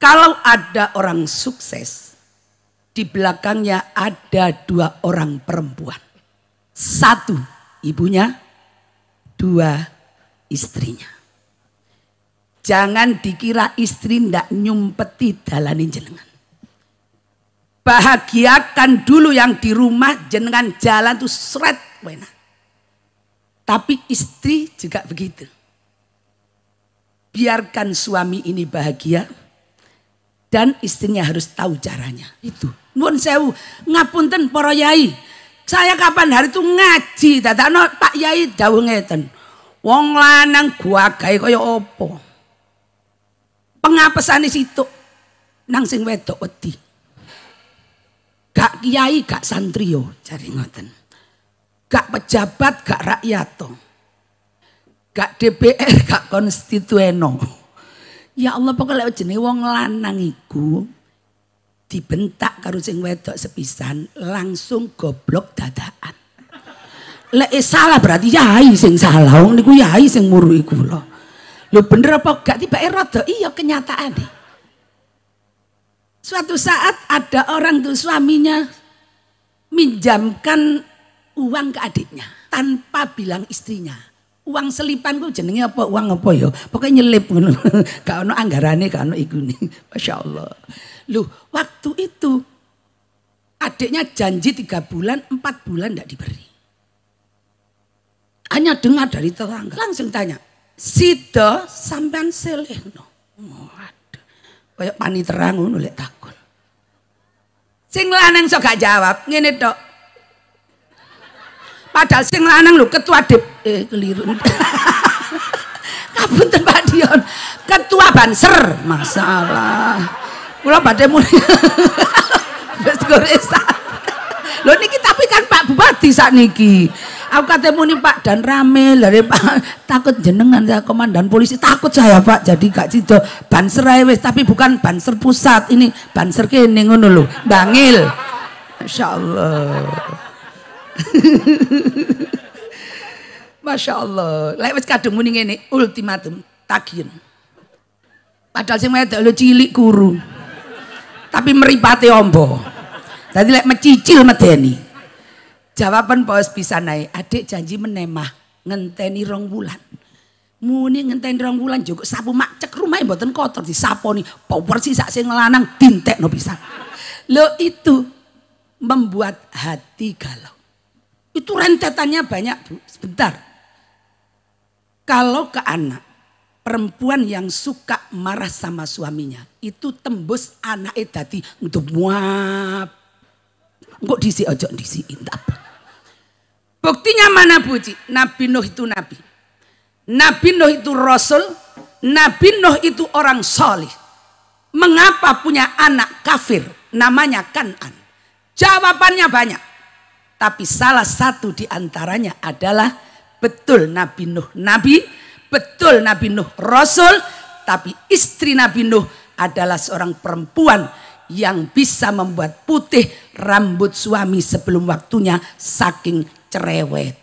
Kalau ada orang sukses, di belakangnya ada dua orang perempuan. Satu ibunya, dua istrinya. Jangan dikira istri ndak nyumpeti dalani jenengan. Bahagiakan dulu yang di rumah jenengan jalan tuh seret wena. Tapi istri juga begitu. Biarkan suami ini bahagia, dan istrinya harus tahu caranya. Itu. Nuwun sewu, ngapunten para yai. Saya kapan hari itu ngaji, dadakno Pak Yai dawuh ngeten. Wong lanang gua gawe kaya apa? Pengapesane situ nang sing wedok wedi. Gak kiai, gak santrio, cari ngoten. Gak pejabat, gak rakyat to. Gak DPR, gak konstitueno. Ya Allah pokoknya lewat jenis wong lanang iku dibentak karo sing wedok sepisan langsung goblok dadaan. Lek eh, salah berarti yai sing salah wong niku yai sing muru iku lho. Lho bener apa gak tibake eh, rada iya kenyataan nih. Suatu saat ada orang tuh suaminya minjamkan uang ke adiknya tanpa bilang istrinya uang selipan gue jenenge apa uang apa ya pokoknya nyelip ngono gak ono anggarane gak ono ikune Masya Allah lu waktu itu adiknya janji tiga bulan empat bulan tidak diberi hanya dengar dari tetangga langsung tanya Sido sampean no waduh kayak panitera ngono lek takon sing lanang sok gak jawab ngene tok Padahal sing lanang lho ketua dep eh keliru. Kapunten Pak Dion, ketua banser masalah. Kula badhe muni. Wis goresan. Lho niki tapi kan Pak Bupati saat niki. Aku ketemu nih Pak dan rame dari Pak takut jenengan saya komandan polisi takut saya Pak jadi gak cido banser wis tapi bukan banser pusat ini banser kene ngono lho bangil. Masya Allah. Masya Allah. Lewat kadung muni ini ultimatum, takin. Padahal sih mau lo cilik guru, Tapi meripati ombo. Tadi lek mencicil medeni. Jawaban bos bisa naik. Adik janji menemah ngenteni rong bulan. Muni ngenteni rong bulan juga sapu mak cek rumah mboten kotor nih. Power sih sak sing ngelanang dintek no bisa. Lo itu membuat hati galau. Itu rentetannya banyak bu, sebentar. Kalau ke anak, perempuan yang suka marah sama suaminya, itu tembus anak untuk muap. Enggak disi ojo disi intap. Buktinya mana Bu Ci? Nabi Nuh itu nabi. Nabi Nuh itu rasul, Nabi Nuh itu orang solih. Mengapa punya anak kafir? Namanya Kanan. Jawabannya banyak. Tapi salah satu di antaranya adalah betul Nabi Nuh Nabi, betul Nabi Nuh Rasul, tapi istri Nabi Nuh adalah seorang perempuan yang bisa membuat putih rambut suami sebelum waktunya saking cerewet.